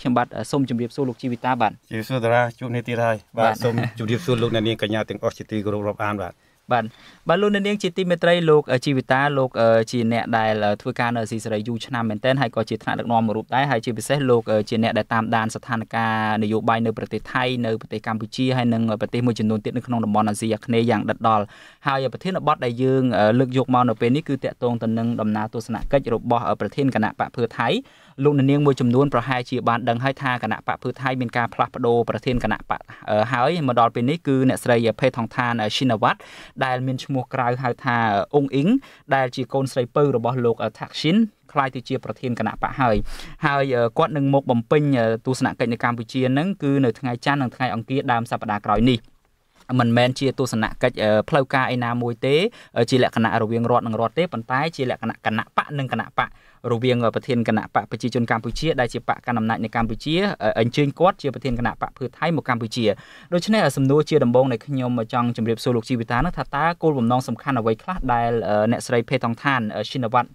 ខ្ញុំបាទសូមជម្រាបសួរលោកជីវិតាបាទជម្រាបសួរតារាជួបនេះទៀតហើយបាទសូមជម្រាបសួរលោកអ្នកនាងកញ្ញាទាំងអស់ជាទីគោរពរាប់អានបាទបាទបាទលោកអ្នកនាង ជាទីមេត្រីលោកជីវិតាលោកជាអ្នកដែលធ្វើការនៅស៊ីសេរីយូរឆ្នាំមែនទែនហើយក៏ជាថ្នាក់ដឹកនាំមួយរូបដែរហើយជាពិសេសលោកជាអ្នកដែលតាមដានស្ថានភាពនយោបាយនៅប្រទេសថៃនៅប្រទេសកម្ពុជាហើយនិងប្រទេសមួយចំនួនទៀតនៅក្នុងតំបន់អាស៊ីអាគ្នេយ៍យ៉ាងដិតដល់ហើយប្រធានបទដែលយើងលើកយកមកនៅពេលនេះគឺតកតងទៅនឹងដំណើរទស្សនកិច្ចរបស់ប្រធានគណៈបកភឿថៃលោកនាងមួយចំនួនប្រហែលជាបានដឹងហើយថាគណៈបកភឿថៃមានការផ្លាស់ប្ដូរប្រធានគណៈបកហើយមកដល់ពេលនេះគឺអ្នកស្រីភេថងឋានឈិនវ័តដែលមានឈ្មោះក្រៅហៅថាអ៊ុងអ៊ីងដែលជាកូនស្រីពៅរបស់លោកថាក់ឈិនខ្លាយទៅជាប្រធានគណៈបកហើយហើយគាត់នឹងមក បំពេញទស្សនកិច្ចនៅកម្ពុជានឹងគឺនៅថ្ងៃច័ន្ទនិងថ្ងៃអង្គារដើមសប្តាហ៍ក្រោយនេះមិនមែនជាទស្សនកិច្ចផ្លូវការឯណាមួយទេជាលក្ខណៈរវាងរដ្ឋនិងរដ្ឋទេប៉ុន្តែជាលក្ខណៈគណៈបកនិងគណៈបករវាងប្រធានគណៈបកប្រជាជនកម្ពុជាដែលជាបកកណ្ដាលអំណាចនៅកម្ពុជាអញ្ជើញគាត់ជាប្រធានគណៈបកភឿថៃមកកម្ពុជាដូច្នេះសំណួរជាដំបូងដែលខ្ញុំចង់ជម្រាបសួរលោកជីវិតានោះថាតើគោលបំណងសំខាន់អ្វីខ្លះដែលអ្នកស្រីភេថងឋានชินវត្ត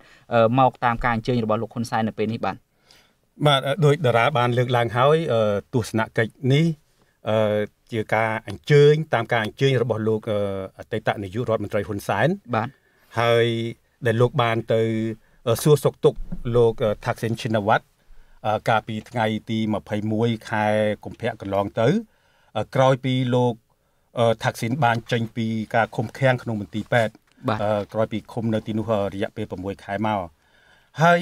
មក តាមការអញ្ជើញរបស់លោកហ៊ុនសែននៅពេលនេះបាទបាទដោយតារាបានលើកឡើងហើយទស្សនកិច្ចនេះជាការអញ្ជើញតាមការអញ្ជើញរបស់លោកអតីតនាយករដ្ឋមន្ត្រីហ៊ុនសែនបាទហើយដែលលោកបានទៅសួរសុខទុក្ខលោកថាក់សិនឈិនវត្តកាលពីថ្ងៃទី21ខែកុម្ភៈកន្លងទៅ ក្រោយពីលោកថាក់សិនបាន ចេញពីការឃុំឃាំងក្នុងមន្ទីរពេទ្យក្រោយពីឃុំនៅទីនោះរយៈពេល6ខែមកហើយ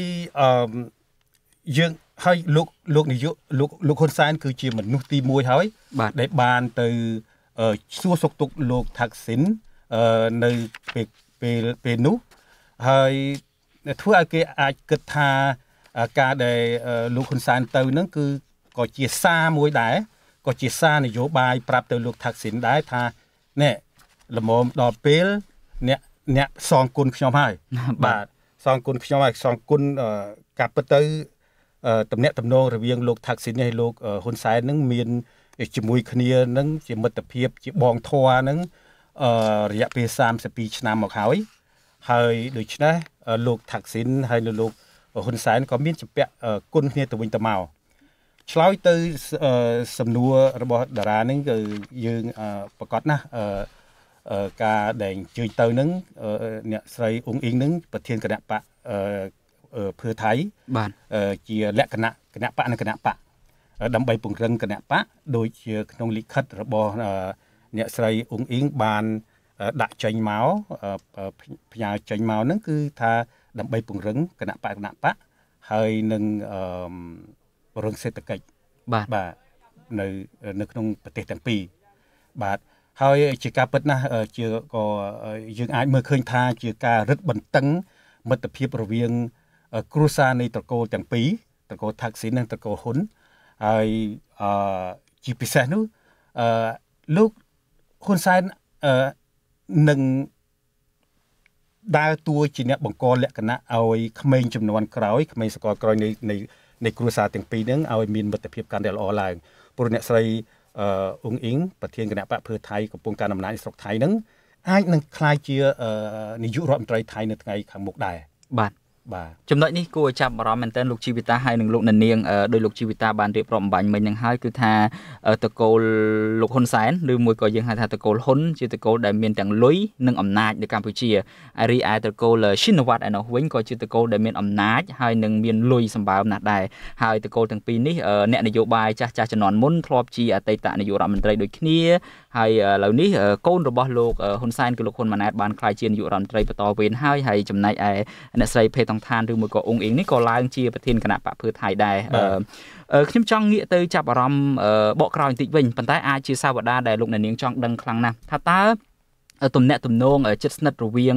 យើងហើយលោកលោកនាយកលោកលោកហ៊ុនសែនគឺជាមនុស្សទី1ហើយដែលបានទៅសួរសុខទុក្ខលោកថាក់ស៊ីននៅពេលពេលពេលនោះហើយធ្វើឲ្យគេអាចគិតថាការដែល លោកហ៊ុនសែនទៅនឹង គឺក៏ជាសារមួយដែរក៏ជាសារនយោបាយប្រាប់ទៅលោកថាក់ស៊ីនដែរថាណែលមមដល់ពេលអ្នកអ្នកសងគុណខ្ញុំហើយបាទសងគុណខ្ញុំហើយសងគុណការពិតទៅតំណែងតំណងរវាងលោកថាក់ស៊ីនហើយលោកហ៊ុនសែននឹងមានជាមួយគ្នានឹងជាមិត្តភាពជាបងធွာនឹងអឺរយៈពេល32ឆ្នាំមកហើយហើយដូច្នេះលោកថាក់ស៊ីនហើយលោកហ៊ុនសែនក៏មានចម្ពាក់គុណគ្នាទៅវិញទៅមកឆ្លើយទៅសំណួររបស់តារានឹងគឺយើងប្រកាសណាស់ការដែលជឿទៅនឹងអ្នកស្រីអ៊ុងអ៊ីងនឹងប្រធានគណៈបកភឿថៃបាទជាលក្ខណៈគណៈបកនិងគណៈបកដើម្បីពង្រឹងគណៈបកដូចជាក្នុងលិខិតរបស់អ្នកស្រីអ៊ុងអ៊ីងបានដាក់ចេញមកផ្ញើចេញមកហ្នឹងគឺថា ដើម្បីពង្រឹងគណៈបកគណៈបកហើយនឹងរឿងសេដ្ឋកិច្ចបាទបាទនៅនៅក្នុងប្រទេសទាំងពីរបាទហើយជាការពិតណាស់ជាក៏យើងអាចមើលឃើញថាជាការរឹតបន្តឹងមិត្តភាពរវាងគ្រួសារនៃត្រកូលទាំងពីរត្រកូលថាក់ស៊ីនិងត្រកូលហ៊ុនហើយអឺជាពិសេសនោះអឺលោកហ៊ុនសែនអឺនឹងដើរតួជាអ្នកបង្កលក្ខណៈឲ្យក្មេងចំនួនក្រោយ ក្មេងសកលក្រោយនៃនៃនៃគ្រួសារទាំងពីរហ្នឹងឲ្យមានមិត្តភាពកាន់តែល្អឡើងព្រោះអ្នកស្រីអឺអ៊ុងអ៊ីងប្រធានគណៈបកភឿថៃកំពុងការដំណើរស្រុកថៃហ្នឹងអាចនឹងក្លាយជានាយករដ្ឋមន្ត្រីថៃនៅថ្ងៃខាងមុខដែរបាទបាទចំណុចនេះគួរចាប់អារម្មណ៍មែនទែនលោកជីវិតាហើយនិងលោកនាងដោយលោកជីវិតាបានរៀបរាប់អំបញ្ញមិញនឹងហើយគឺថាតកូលលោកហ៊ុនសែនឬមួយក៏យើងហៅថាតកូលហ៊ុនជាតកូលដែលមានទាំងលុយនិងអំណាចនៅកម្ពុជាហើយរីឯតកូលស៊ីនវ៉ាត់ឯនោះវិញក៏ជាតកូលដែលមានអំណាចហើយនិងមានលុយសម្បើមណាស់ដែរហើយតកូលទាំងពីរនេះអ្នកនយោបាយចាស់ចាស់ជំនាន់មុនធ្លាប់ជាអតីតនាយករដ្ឋមន្ត្រីដូចគ្នាហើយឥឡូវនេះកូនរបស់លោកហ៊ុនសែនគឺលោកហ៊ុនម៉ាណែតបានក្លាយជានាយករដ្ឋមន្ត្រីបន្តវេនហើយហើយចំណែកឯអ្នកស្រីភេតុងឋានឬមួយក៏អ៊ុងអ៊ីងនេះក៏ឡើងជាប្រធានគណៈបកភឿថៃដែរខ្ញុំចង់ងាកទៅចាប់អារម្មណ៍បកក្រោយបន្តិចវិញប៉ុន្តែអាចជាសាវតាដែលលោកអ្នកនាងចង់ដឹងខ្លាំងណាស់ថាតើទំនាក់ទំនង ជិតស្និទ្ធរវាង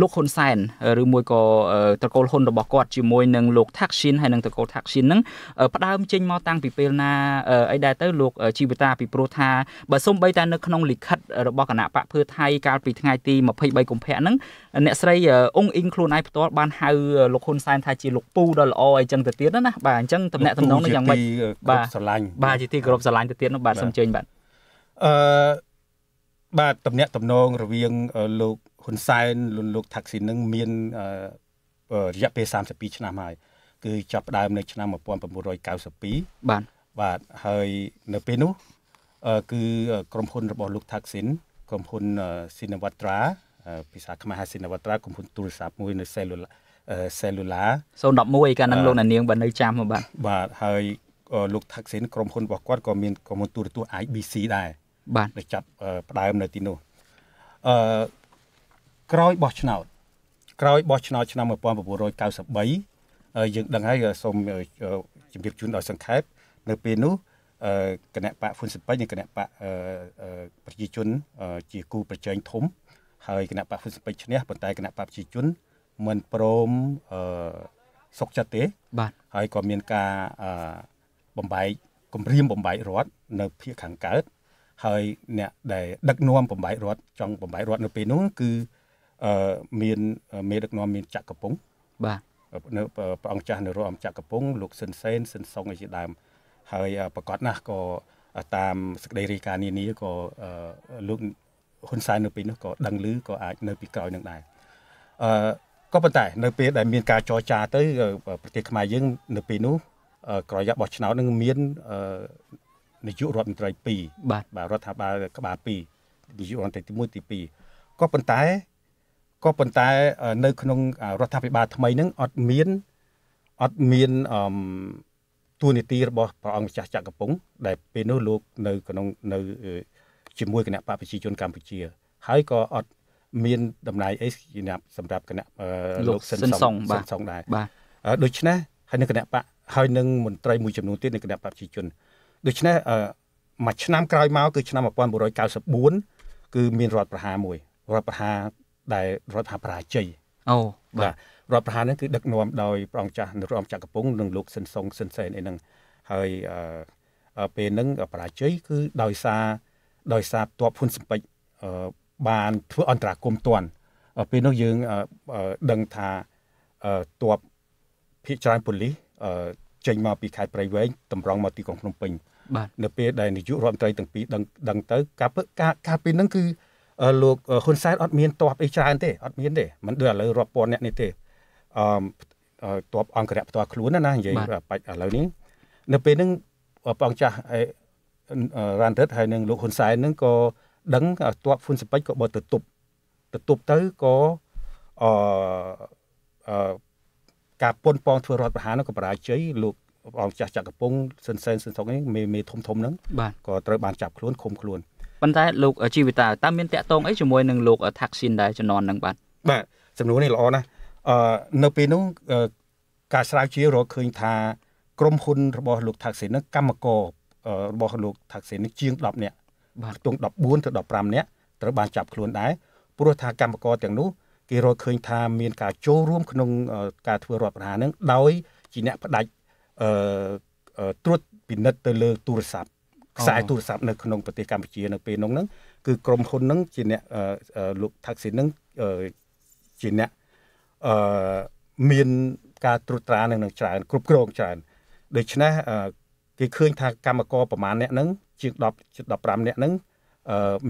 លោកហ៊ុនសែនឬមួយក៏ត្រកូលហ៊ុនរបស់គាត់ជាមួយនឹងលោកថាក់ស៊ីនហើយនិងត្រកូលថាក់ស៊ីនហ្នឹងផ្ដើមចេញមកតាំងពីពេលណាអីដែរទៅលោកជីវតាពីព្រោះថាបើសូម្បីតែនៅក្នុងលិខិតរបស់គណៈបកភឿថៃកាលពីថ្ងៃទី23កុម្ភៈហ្នឹងអ្នកស្រីអ៊ុងអ៊ីងខ្លួនឯងផ្ទាល់បានហៅលោកហ៊ុនសែនថាជាលោកពូដ៏ល្អអីចឹងទៅទៀតណាបាទអញ្ចឹងតំណែងតំណងនឹងយ៉ាងម៉េចបាទស្រឡាញ់បាទជាទីគោរពស្រឡាញ់ទៅទៀតនោះបាទសូមអញ្ជើញបាទអឺបាទតំណាក់តំណងរវាងលោកហ៊ុនសែនលោកលោកថាក់ស៊ីនឹងមានរយៈពេល32ឆ្នាំហើយគឺចាប់ផ្ដើមនៅឆ្នាំ1992បាទបាទហើយនៅពេលនោះគឺក្រុមហ៊ុនរបស់លោកថាក់ស៊ីនក្រុមហ៊ុនស៊ីណាវ៉ាត្រាភាសាខ្មែរហៅស៊ីណាវ៉ាត្រាក្រុមហ៊ុនទូរស័ព្ទមួយនៅ cellular cellular 011កាលហ្នឹងលោកនាងបើនៅចាំបាទបាទហើយលោកថាក់ស៊ីនក្រុមហ៊ុនរបស់គាត់ក៏មានក្រុមហ៊ុនទូរទស្សន៍ IBC ដែរបាទដែលចាប់ផ្ដើមនៅទីនោះអឺក្រោយបោះឆ្នោតក្រោយបោះឆ្នោតឆ្នាំ1993យើងដឹងហើយសូមជម្រាបជូនដល់សង្ខេបនៅពេលនោះគណៈបកហ៊ុនសិនពេញនិងគណៈបកប្រជាជន ជាគូប្រជែងធំហើយគណៈបកហ៊ុនសិនពេញឈ្នះប៉ុន្តែគណៈបកប្រជាជនមិនព្រមសុកចិត្តទេ បាទហើយក៏មានការបំបែកគម្រាមបំបែករដ្ឋនៅភាគខាងកើតហើយអ្នកដែលដឹកនាំបំបីរដ្ឋចង់បំបីរដ្ឋនៅពេលនោះគឺអឺមានមេដឹកនាំមានចក្រពងបាទនៅព្រះអង្គចាស់នៅរដ្ឋអំចក្រពងលោកស៊ិនសេនស៊ិនសុងជាដើមហើយប្រកាសណាស់ក៏តាមសេចក្តីរាយការណ៍នានាក៏លោកហ៊ុនសែននៅពេលនោះក៏ដឹងឮក៏អាច នៅពីក្រោយនឹងដែរអឺក៏ប៉ុន្តែនៅពេលដែលមានការចរចាទៅ ប្រទេសខ្មែរយើងនៅពេលនោះ ក្រោយរបបឆ្នោតនឹងមាននាយករដ្ឋមន្ត្រី2បាទបាទរដ្ឋាភិបាលក្បាល2នាយករដ្ឋមន្ត្រីទី1ទី2ក៏ប៉ុន្តែក៏ប៉ុន្តែនៅ ក្នុងរដ្ឋាភិបាលថ្មីហ្នឹងអត់មានអត់មានអឺទួលនីតិរបស់ព្រះអង្គម្ចាស់ចក្រពង្គដែលពេលនោះលោក នៅ ក្នុងនៅជាមួយគណៈបព្វជិជនកម្ពុជា ហើយក៏អត់មានតំណែងអីសម្រាប់គណៈលោកសិនសុងសិនសុងដែរបាទដូច្នេះហើយនឹងគណៈបកហើយនឹងមន្ត្រីមួយចំនួនទៀតនៃគណៈបព្វជិជនដូច្នេះមួយឆ្នាំក្រោយមកគឺឆ្នាំ1994គឺ មានរដ្ឋប្រហារមួយរដ្ឋប្រហារដែលរដ្ឋប្រហារប្រជាជ័យអូបាទរដ្ឋប្រហារនេះគឺដឹកនាំដោយព្រះអង្គចាស់នរោត្តមចក្រពង្គនិងលោកស៊ិនសុងស៊ិនសែនអីហ្នឹងហើយពេលហ្នឹងប្រជាជ័យគឺដោយសារដោយសារតបហ៊ុនសំពេចបានធ្វើអន្តរាគមន៍ទាន់ពេលនោះយើងដឹងថាតបភៀកច្រើនប៉ូលីសចេញមកពីខេត្តព្រៃវែងតម្រង់មកទីក្រុងភ្នំពេញនៅពេលដែលនាយករដ្ឋមន្ត្រីទាំងពីរដឹងដឹងទៅការការការពីនឹងគឺលោកហ៊ុនសែនអត់មានតបអីច្រើនទេអត់មានទេមិនដូចឥឡូវរាប់ពាន់អ្នកនេះទេអឺតបអង្គរៈផ្ទាល់ខ្លួនណានិយាយបាច់ឥឡូវនេះ នៅពេលហ្នឹងព្រះអង្គចាស់រ៉ាន់ដិតហើយនឹងលោកហ៊ុនសែនហ្នឹងក៏ដឹងតបហ៊ុនសិពេចក៏បើទៅទប់ទៅទប់ទៅក៏អឺការពន់ប៉ងធ្វើរដ្ឋប្រហារនោះក៏បរាជ័យលោកអង្គចាស់ចាក់កំពង់សិនសែនសិនសុកនេះមេមេធំធំហ្នឹងក៏ត្រូវបានចាប់ខ្លួនឃុំខ្លួនប៉ុន្តែលោកជីវិតាតើមានតាក់ទងអីជាមួយនឹងលោកថាក់ស៊ីនដែរជំនាន់ហ្នឹងបាទបាទសំណួរនេះល្អណាស់អឺនៅពេលនោះការស្រាវជ្រាវរកឃើញថា ក្រុមហ៊ុនរបស់ លោកថាក់ស៊ីនហ្នឹងកម្មកររបស់លោកថាក់ស៊ីនហ្នឹងជាង10នាក់បាទទង14ទៅ15នាក់ត្រូវបានចាប់ខ្លួនដែរព្រោះថាកម្មករទាំងនោះគេរកឃើញថាមានការចូលរួមក្នុងការធ្វើរដ្ឋប្រហារហ្នឹងដោយជាអ្នកផ្ដាច់អឺត្រួតពិនិត្យទៅលើទូរស័ព្ទខ្សែទូរស័ព្ទនៅក្នុងប្រទេសកម្ពុជានៅពេលនោះហ្នឹងគឺក្រុមហ៊ុនហ្នឹងជាអ្នកលោកថាក់ស៊ីនហ្នឹងជាអ្នកអឺមានការត្រួតត្រានឹងនឹងច្រើនគ្រប់គ្រងច្រើនដូច្នេះគេឃើញថាកម្មករប្រមាណអ្នកហ្នឹងជាង10 15អ្នកហ្នឹង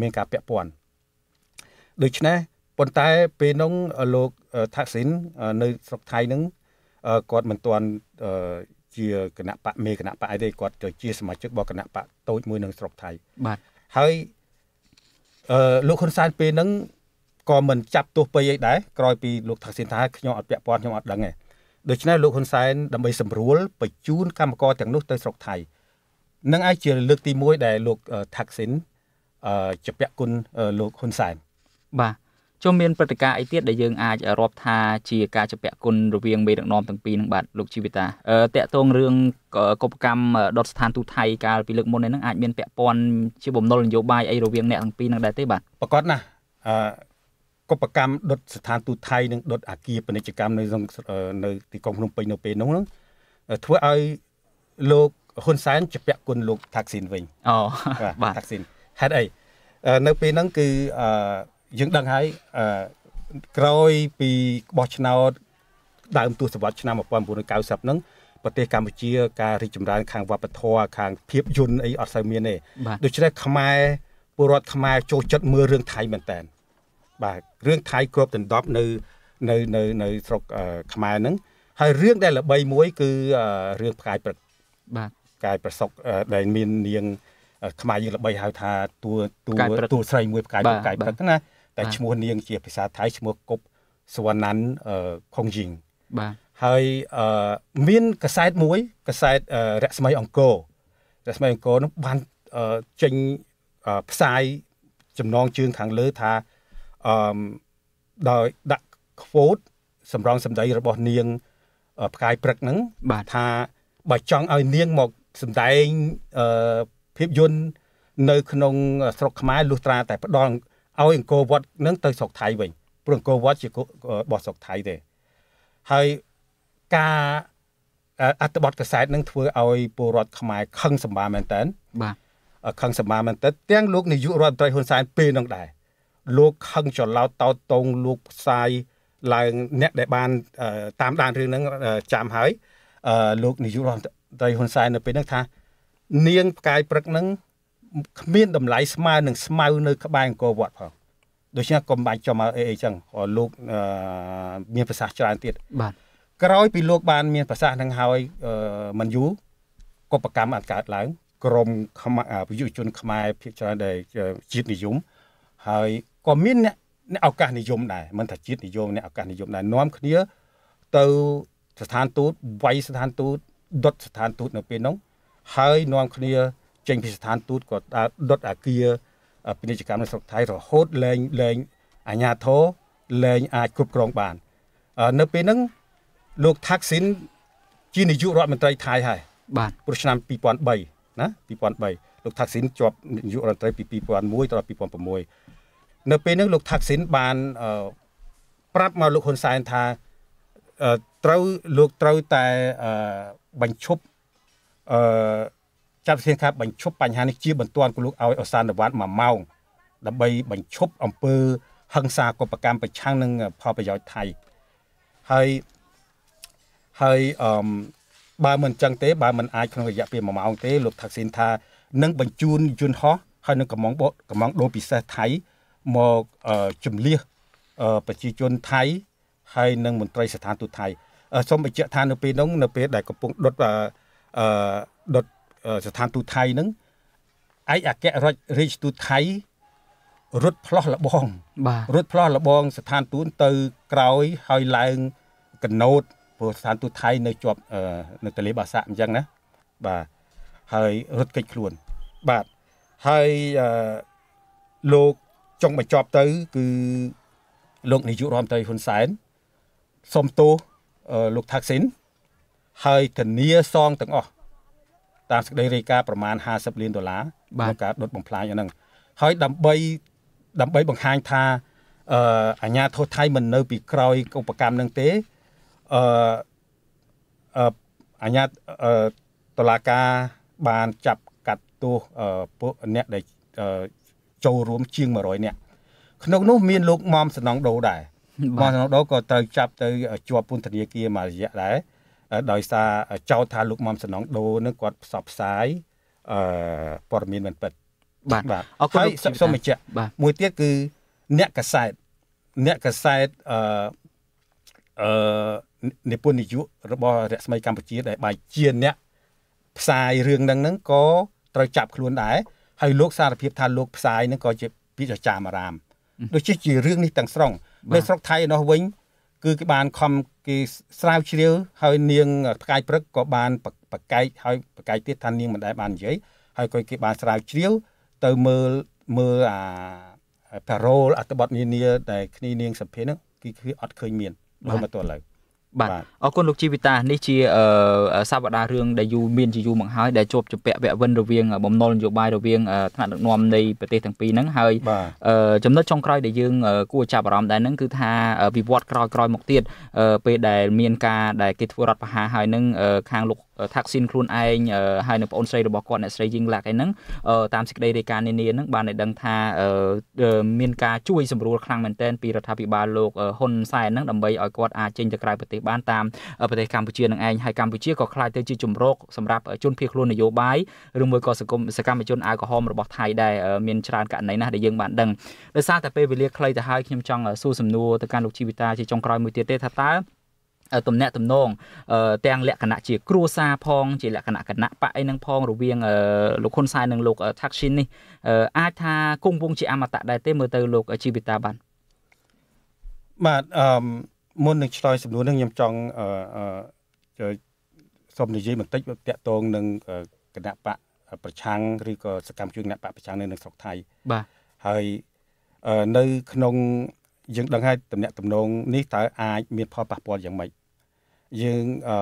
មានការពាក់ព័ន្ធដូច្នេះប៉ុន្តែពេលនោះលោកថាក់ស៊ីននៅស្រុកថៃហ្នឹងគាត់មិនទាន់ជាគណៈបកមេគណៈបកអីទេគាត់ទៅជាសមាជិករបស់គណៈបកតូចមួយនឹងស្រុកថៃបាទហើយអឺលោកហ៊ុនសែនពេលហ្នឹងក៏មិនចាប់ទោសពេកអីដែរក្រោយពីលោកថាក់ស៊ីនថាខ្ញុំអត់ពាក់ព័ន្ធខ្ញុំអត់ដឹងទេដូច្នេះលោកហ៊ុនសែនដើម្បីសម្រួលបញ្ជូនកម្មករទាំងនោះទៅស្រុកថៃនឹងអាចជាលើកទី1ដែលលោកថាក់ស៊ីនអឺជាពាក់គុណលោកហ៊ុនសែនបាទចុះមានព្រឹត្តិការណ៍អីទៀតដែលយើងអាចរាប់ថាជាការជពាក់គុណរវាងមេដឹកនាំទាំងពីរនឹងបាទលោកជីវិតាតកតងរឿងកបកម្មដុតស្ថានទូតថៃកាលពីលើកមុននេះនឹងអាចមាន ពាក់ព័ន្ធជាបំណុលនយោបាយអីរវាងអ្នកទាំងពីរនឹងដែរទេបាទប្រកបណាស់អឺកបកម្មដុតស្ថានទូតថៃនិងដុតអាគារពាណិជ្ជកម្មនៅក្នុងនៅទីក្រុងភ្នំពេញនៅពេលនោះនឹងធ្វើឲ្យលោកហ៊ុនសែនជពាក់គុណលោកថាក់ស៊ីនវិញអូបាទថាក់ស៊ីនហេតុអីនៅពេលហ្នឹងគឺអឺយើងដឹងហើយអឺក្រោយពីបោះឆ្នោតដើមទសវត្សឆ្នាំ1990ហ្នឹងប្រទេសកម្ពុជាការរីកចម្រើនខាងវប្បធម៌ខាងភាពយន្តអីអត់សូវមានទេដូច្នេះខ្មែរពលរដ្ឋខ្មែរចូលចិត្តមើលរឿងថៃមែនតើបាទរឿងថៃគ្របដណ្ដប់នៅនៅនៅនៅស្រុកខ្មែរហ្នឹងហើយរឿងដែលល្បីមួយ គឺរឿងផ្កាយព្រឹកបាទផ្កាយប្រសុកដែលមាននាងខ្មែរយើងល្បីហៅថាតួតួតួស្រីមួយផ្កាយផ្កាយព្រឹកណាតែឈ្មោះនាង ជាភាសាថៃឈ្មោះគប់សវណ្ណាន់ខុងជីងបាទហើយមានកសែតមួយកសែតរស្មីអង្គររស្មីអង្គរនោះបានចេញផ្សាយចំណងជើងខាងលើថាអឺដោយដាក់ quote សម្រងសម្ដីរបស់នាងផ្កាយព្រឹកហ្នឹងបាទថាបើចង់ឲ្យនាង មកសម្ដែងអឺភាពយន្តនៅក្នុង ស្រុកខ្មែរលុះត្រាតែផ្ដល់ឲ្យអង្គរវត្តនឹងទៅស្រុកថៃវិញព្រោះអង្គរវត្តជារបស់ស្រុកថៃទេហើយការអត្តបទកសែតនឹងធ្វើឲ្យពលរដ្ឋខ្មែរខឹងសម្បាមែនតើបាទខឹងសម្បាមែនតើទាំងលោកនាយករដ្ឋមន្ត្រីហ៊ុនសែនពេលនឹងដែរលោកខឹងចលោតតោតតងលោកផ្សាយឡើងអ្នកដែលបាន តាមដានរឿងហ្នឹងចាំហើយលោកនាយករដ្ឋមន្ត្រីហ៊ុនសែននៅពេលហ្នឹងថា នាង ផ្កាយព្រឹកហ្នឹងគ្មាន តម្លៃស្មើនឹងស្មៅ នៅក្បែរអង្គរវត្តផងដូច្នេះកុំបាច់ចំអើអីអីចឹងលោកមានប្រសាសន៍ច្រើនទៀតបាទក្រោយពីលោក បាន មានប្រសាសន៍នឹងហើយមិនយូរកបកម្មអត់កើតឡើង ក្រមវិយុជន ខ្មែរភាគច្រើនដែលជាតិនិយមហើយក៏មានអ្នកអ្នកឱកាសនិយមដែរមិនថាជាតិនិយមអ្នកឱកាសនិយមដែរនាំគ្នាទៅស្ថានទូតវាយស្ថានទូតដុតស្ថានទូតនៅពេលនោះហើយនាំគ្នាចេញពីស្ថានទូតក៏ដុតអាគារពាណិជ្ជកម្មនៅស្រុកថៃរហូតលែងលែងអាញាធរលែងអាចគ្រប់គ្រងបាន នៅពេលហ្នឹងលោកថាក់ស៊ីនជានាយករដ្ឋមន្ត្រីថៃហើយបាទព្រោះឆ្នាំ2003ណា2003លោកថាក់ស៊ីនជាប់នាយករដ្ឋមន្ត្រីពី2001ដល់2006នៅពេលហ្នឹងលោកថាក់ស៊ីនបានប្រាប់មកលោកហ៊ុនសែនថាត្រូវលោកត្រូវតែបញ្ឈប់អឺចាប់ធានថាបញ្ឈប់បញ្ហានេះជាបន្ទាន់គុលុកឲ្យអសានវត្តមួយម៉ោងដើម្បីបញ្ឈប់អំពើហិង្សាកុបកម្មប្រឆាំងនឹងផលប្រយោជន៍ថៃហើយហើយអឺបើមិនចឹងទេបើមិនអាចក្នុងរយៈពេល1ម៉ោងទេលោកថាក់ស៊ីនថានឹងបញ្ជូនយន្តហោះហើយនឹងកម្មងបកកម្មងដូរពិសេសថៃមកជំលះប្រជាជនថៃហើយនឹងមន្ត្រីស្ថានទូតថៃសូមបញ្ជាក់ថានៅពេលនោះនៅពេលដែលកំពុងដុតដុតស្ថានទូតថៃហ្នឹងឯកអគ្គរដ្ឋរាជទូតថៃរត់ផ្លោះលបងរត់ផ្លោះលបង ស្ថានទូតទៅក្រោយហើយឡើងកណូតព្រោះស្ថានទូតថៃនៅជាប់នៅទលេបាសាក់អញ្ចឹងណាបាទហើយរត់គេចខ្លួន បាទហើយលោកចុងបញ្ចប់ទៅ គឺលោកនាយករដ្ឋមន្ត្រីហ៊ុនសែនសុំទោសលោកថាក់ស៊ីនហើយធានាសងទាំងអស់តាមសេចក្តីរាយការណ៍ប្រមាណ50លានដុល្លារក្នុងការដុតបំផ្លាញអាហ្នឹងហើយ ដើម្បីដើម្បីបង្ហាញថាអឺអាញាធរថៃមិននៅ ពីក្រោយឧបកម្មនឹងទេអឺអាញាអឺតឡាការបានចាប់កាត់ទោសពួកអ្នកដែលចូលរួមជាង100នាក់ក្នុងនោះ មានលោកមុំសំណងដូដែរមុំសំណងដូក៏ត្រូវចាប់ទៅជាប់ពន្ធនាគារមួយរយៈដែរដោយសារចោទថាលោកមុំសំណងដូនឹងគាត់ផ្សព្វផ្សាយអឺព័ត៌មានមិនពិតបាទបាទអរគុណសូមបញ្ជាក់មួយទៀតគឺអ្នកកសែតអ្នកកសែតអឺអឺនិពន្ធនយោបាយរបស់រស្មីកម្ពុជាដែលបាយជាអ្នកផ្សាយរឿងហ្នឹងហ្នឹងក៏ត្រូវចាប់ខ្លួនដែរហើយលោកសារភាព ថាលោកផ្សាយហ្នឹងក៏ជាពីចចាមអារាមដូចជារឿងនេះទាំងស្រុងនៅស្រុកថៃឯនោះវិញគឺគេបានខំគេស្រាវជ្រាវហើយនាងផ្កាយព្រឹកក៏បានប្រកែកហើយប្រកែកទៀតថានាងមិនដែលបាននិយាយហើយក៏គេបានស្រាវជ្រាវទៅមើលមើលអាប៉ារ៉ូលអត្ថបទនានាដែលគ្នានាងសម្ភារហ្នឹងគឺគឺអត់ឃើញមានបើមកទល់ឡើយបាទអរគុណលោកជីវិតានេះជាសាវតារឿងដែលយូរមានជាយូរមកហើយដែលជាប់ជាពាក់វគ្គវិនរវាងបំណុលនយោបាយរវាងថ្នាក់ដឹកនាំនៃប្រទេសទាំងពីរហ្នឹងហើយចំណុចចុងក្រោយដែលយើងគួរចាប់អារម្មណ៍ដែរហ្នឹងគឺថា វិវត្តក្រោយក្រោយមកទៀតពេលដែលមានការដែលគេធ្វើរដ្ឋប្រហារហើយនឹងខាងលោកថាក់ស៊ីនខ្លួនឯងហើយនៅប្អូនស្រីរបស់គាត់អ្នកស្រីយីងឡាក់ឯហ្នឹងតាមសេចក្តីរាយការណ៍នានាហ្នឹងបានឲ្យដឹងថាមានការជួយ សម្រួលខ្លាំងមែនទែនពីរដ្ឋាភិបាលលោកហ៊ុនសែនហ្នឹងដើម្បីឲ្យគាត់អាចចេញទៅក្រៅប្រទេសបានតាមប្រទេសកម្ពុជានឹងឯងហើយកម្ពុជាក៏ខ្លាចទៅជាជំរកសម្រាប់ជនភៀសខ្លួននយោបាយឬមួយក៏សង្គមសកម្មជនអាវក្រហមរបស់ថៃដែរមានច្រើនករណីណាស់ដែលយើងបានដឹងដោយសារតែពេលវេលាខ្លីទៅហើយខ្ញុំចង់សួរសំណួរទៅកាន់លោកជីវិតាជាចុងក្រោយមួយទៀតទេថាតើទំនាក់ទំនងទាំងលក្ខណៈជាគ្រួសារផងជាលក្ខណៈគណៈបកអីនឹងផងរវាងលោកហ៊ុនសែននិងលោកថាក់ស៊ីននេះអាចថាគង់វងជាអមតៈដែរទេមើលទៅលោកជីវិតាបានបាទអឺមុននឹងឆ្លើយសំណួរនេះខ្ញុំចង់អឺសូមនិយាយបន្តិចតកតងនឹងគណៈបកប្រឆាំងឬក៏សកម្មជនគណៈបកប្រឆាំងនៅ ក្នុងស្រុកថៃបាទហើយនៅក្នុងយើងដឹងហើយតំណាក់តំណងនេះតើអាចមានផលប៉ះពាល់យ៉ាងម៉េចយើងអឺ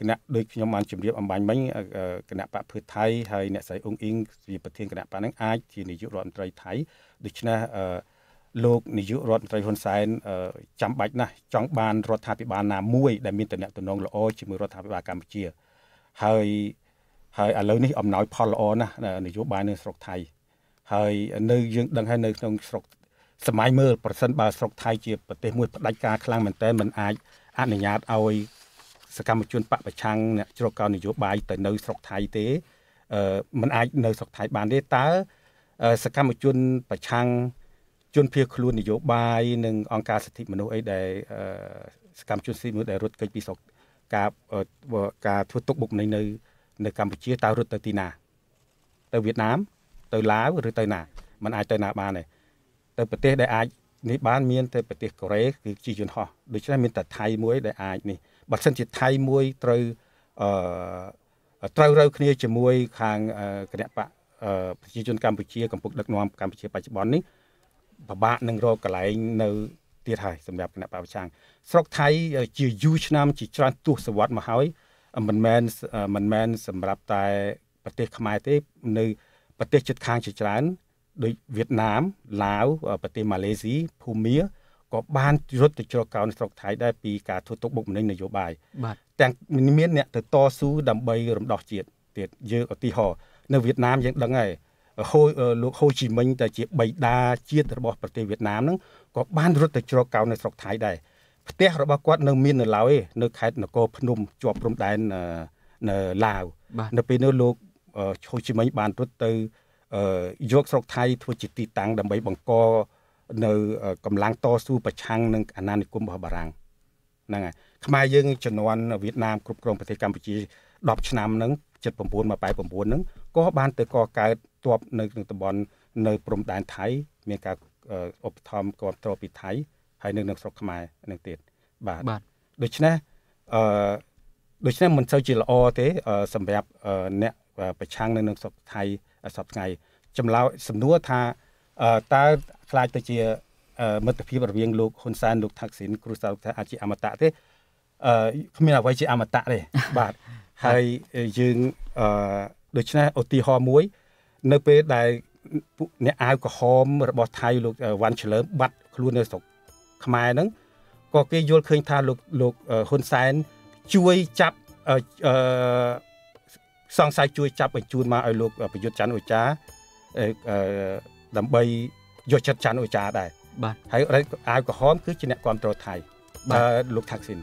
គណៈដូចខ្ញុំបាន ជម្រាបអំបញ្ញមិញគណៈបកភឿថៃហើយអ្នកស្រីអ៊ុងអ៊ីងជាប្រធានគណៈបកហ្នឹងអាចជានាយករដ្ឋមន្ត្រីថៃដូច្នេះអឺលោកនាយករដ្ឋមន្ត្រីហ៊ុនសែនចាំបាច់ណាស់ចង់បានរដ្ឋាភិបាលណាមួយ ដែលមានតំណែងតំណងល្អជាមួយរដ្ឋាភិបាលកម្ពុជា ហើយហើយឥឡូវនេះអំណោយផលល្អណាស់នយោបាយនៅស្រុកថៃហើយនៅយើងដឹងហើយនៅក្នុងស្រុកសម័យមើលប្រសិនបើស្រុកថៃជាប្រទេសមួយផ្ដាច់ការខ្លាំងមែនតើมันអាចអនុញ្ញាតឲ្យសកម្មជនបពប្រឆាំងអ្នកជ្រកកោនយោបាយទៅនៅស្រុកថៃទេអឺมันអាចនៅស្រុកថៃបានទេតើសកម្មជនប្រឆាំងជនភៀសខ្លួននយោបាយ និងអង្គការសិទ្ធិមនុស្សអីដែលសកម្មជនស៊ីមួយដែលរត់គេចពីស្រុកការការធ្វើទុកបុកម្នេញនៅ នៅកម្ពុជាតើរត់ទៅទីណាទៅវៀតណាម ទៅឡាវឬទៅណាมันអាចទៅណាបានទេប្រទេសដែលអាចនេះបានមានតែប្រទេសកូរ៉េគឺជាយន្តហោះដូច្នេះមានតែថៃមួយដែលអាចនេះបើសិនជាថៃមួយត្រូវអឺត្រូវរើគ្នាជាមួយខាងគណៈបកប្រជាជនកម្ពុជាកំពុងដឹកនាំកម្ពុជាបច្ចុប្បន្ននេះពិបាកនឹងរកកន្លែងនៅទៀតហើយសម្រាប់គណៈបកប្រឆាំងស្រុកថៃ ជាយូរឆ្នាំជាច្រើនទសវត្សរ៍មកហើយមិនមែនមិនមែនសម្រាប់តែប្រទេសខ្មែរទេ នៅប្រទេសជិតខាងជាច្រើនដូចវៀតណាមឡាវប្រទេសម៉ាឡេស៊ីភូមាក៏បានរត់ទៅជ្រកកោនស្រុកថៃដែរពីការធ្វើទុកបុកម្នេញនយោបាយបាទទាំងមានអ្នកទៅតស៊ូដើម្បីរំដោះជាតិទៀតយើងឧទាហរណ៍នៅវៀតណាមយើងដឹងហើយហូលោកហូជីមិញដែលជាបៃតាជាតិរបស់ប្រទេសវៀតណាមហ្នឹងក៏បានរត់ទៅជ្រកកោននៅស្រុកថៃដែរផ្ទះរបស់គាត់នៅមាននៅឡើយនៅខេត្តនគរភ្នំជាប់ព្រំដែននៅឡាវនៅពេលនោះលោកហូជីមិញបានរត់ទៅយកស្រុកថៃ ធ្វើជាទីតាំងដើម្បីបង្កនៅកម្លាំងតស៊ូប្រឆាំងនឹងអាណានិគមរបស់បារាំងហ្នឹងហើយខ្មែរយើងជំនាន់វៀតណាមគ្រប់គ្រងប្រទេសកម្ពុជា10ឆ្នាំហ្នឹង79មក89ហ្នឹងក៏បានទៅកកើតទ័ពនៅក្នុងតំបន់នៅព្រំដែនថៃមានការឧបត្ថម្ភគ្រប់គ្រងពីថៃហើយនៅក្នុងស្រុកខ្មែរនឹងទៀតបាទដូច្នេះអឺដូច្នេះមិនសូវជាល្អទេសម្រាប់អ្នកប្រឆាំងនៅក្នុងស្រុកថៃសប្តាហ៍ថ្ងៃចម្លើយសំណួរថាតើខ្លាចទៅជា មិត្តភាពរវាងលោកហ៊ុនសែនលោកថាក់ស៊ីនគ្រូសាស្ត្រថាអាចជាអមតៈទេអឺគ្មានអ្វីជាអមតៈទេបាទហើយយើងអឺដូច្នេះឧទាហរណ៍មួយ នៅពេលដែលអ្នកអាវក្រហមរបស់ថៃលោកវ៉ាន់ឆ្លើមបាត់ខ្លួននៅស្រុកខ្មែរហ្នឹងក៏គេយល់ឃើញថាលោកលោកហ៊ុនសែនជួយចាប់អឺសង្ស័យជួយចាប់បញ្ជូនមកឲ្យលោកប្រយុទ្ធច័ន្ទអូចាដើម្បីយកចិត្តច័ន្ទអូចាដែរបាទហើយអាវក្រហមគឺជាអ្នកគ្រប់គ្រងថៃបាទលោកថាក់ស៊ីន